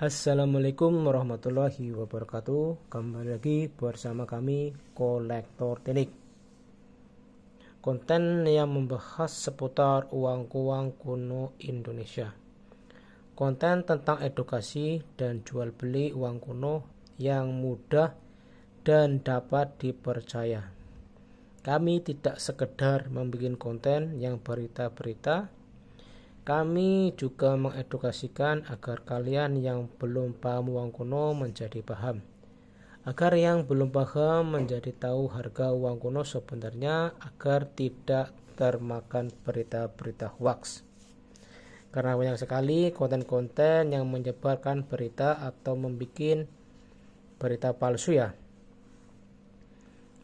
Assalamualaikum warahmatullahi wabarakatuh Kembali lagi bersama kami Kolektor Teknik Konten yang membahas seputar uang-uang kuno Indonesia Konten tentang edukasi dan jual beli uang kuno yang mudah dan dapat dipercaya Kami tidak sekedar membuat konten yang berita-berita kami juga mengedukasikan agar kalian yang belum paham uang kuno menjadi paham. Agar yang belum paham menjadi tahu harga uang kuno sebenarnya agar tidak termakan berita-berita hoax. Karena banyak sekali konten-konten yang menyebarkan berita atau membuat berita palsu ya.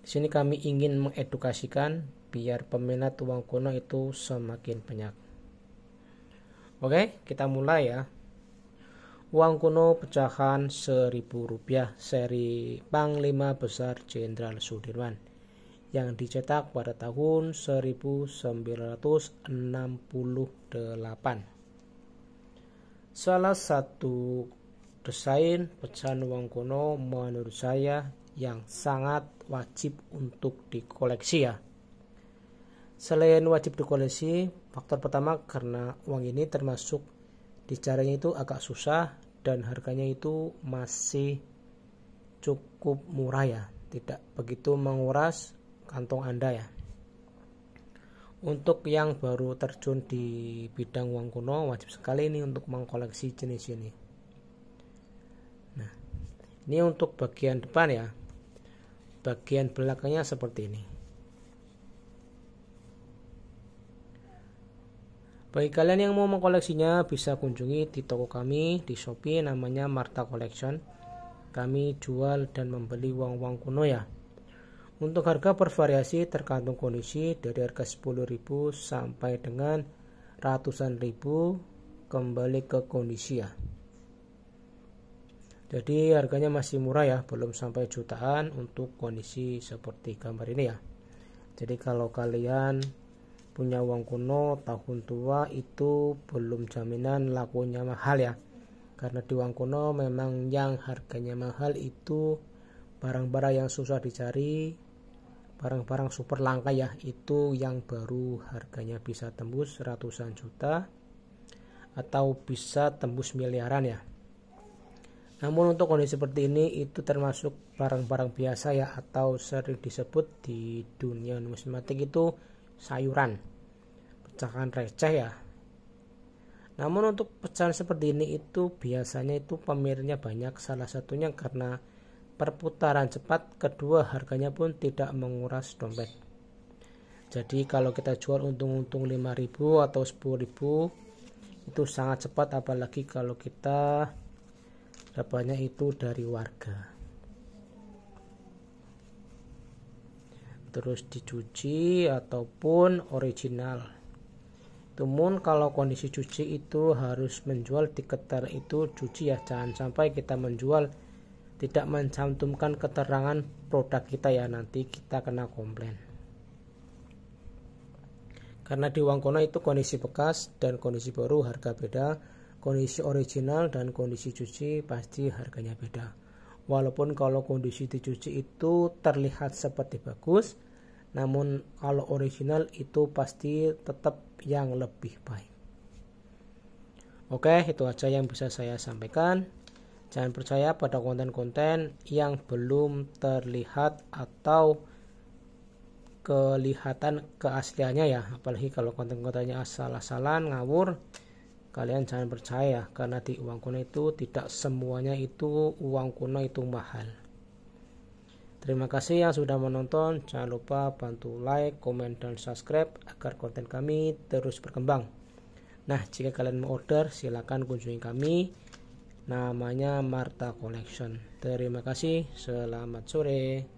Di sini kami ingin mengedukasikan biar peminat uang kuno itu semakin banyak. Oke, kita mulai ya. Uang kuno pecahan seribu rupiah seri Panglima Besar Jenderal Sudirman yang dicetak pada tahun 1968. Salah satu desain pecahan uang kuno menurut saya yang sangat wajib untuk dikoleksi ya. Selain wajib dikoleksi, Faktor pertama karena uang ini termasuk dicaranya itu agak susah dan harganya itu masih cukup murah ya, tidak begitu menguras kantong Anda ya. Untuk yang baru terjun di bidang uang kuno wajib sekali ini untuk mengkoleksi jenis ini. Nah, ini untuk bagian depan ya. Bagian belakangnya seperti ini. Bagi kalian yang mau mengkoleksinya bisa kunjungi di toko kami di Shopee namanya Marta Collection. Kami jual dan membeli uang-uang kuno ya. Untuk harga bervariasi tergantung kondisi dari harga 10.000 sampai dengan ratusan ribu kembali ke kondisi ya. Jadi harganya masih murah ya, belum sampai jutaan untuk kondisi seperti gambar ini ya. Jadi kalau kalian punya uang kuno tahun tua itu belum jaminan lakunya mahal ya karena di uang kuno memang yang harganya mahal itu barang-barang yang susah dicari barang-barang super langka ya itu yang baru harganya bisa tembus ratusan juta atau bisa tembus miliaran ya namun untuk kondisi seperti ini itu termasuk barang-barang biasa ya atau sering disebut di dunia numismatik itu sayuran. Pecahan receh ya. Namun untuk pecahan seperti ini itu biasanya itu pemirnya banyak salah satunya karena perputaran cepat kedua harganya pun tidak menguras dompet. Jadi kalau kita jual untung-untung 5000 atau 10000 itu sangat cepat apalagi kalau kita dapatnya itu dari warga. terus dicuci ataupun original Namun kalau kondisi cuci itu harus menjual di ter itu cuci ya jangan sampai kita menjual tidak mencantumkan keterangan produk kita ya nanti kita kena komplain karena di uang kona itu kondisi bekas dan kondisi baru harga beda kondisi original dan kondisi cuci pasti harganya beda Walaupun kalau kondisi dicuci itu terlihat seperti bagus, namun kalau original itu pasti tetap yang lebih baik. Oke, itu aja yang bisa saya sampaikan. Jangan percaya pada konten-konten yang belum terlihat atau kelihatan keasliannya ya, apalagi kalau konten-kontennya asal-asalan, ngawur, kalian jangan percaya karena di uang kuno itu tidak semuanya itu uang kuno itu mahal terima kasih yang sudah menonton jangan lupa bantu like komen dan subscribe agar konten kami terus berkembang nah jika kalian mau order silahkan kunjungi kami namanya Marta Collection terima kasih selamat sore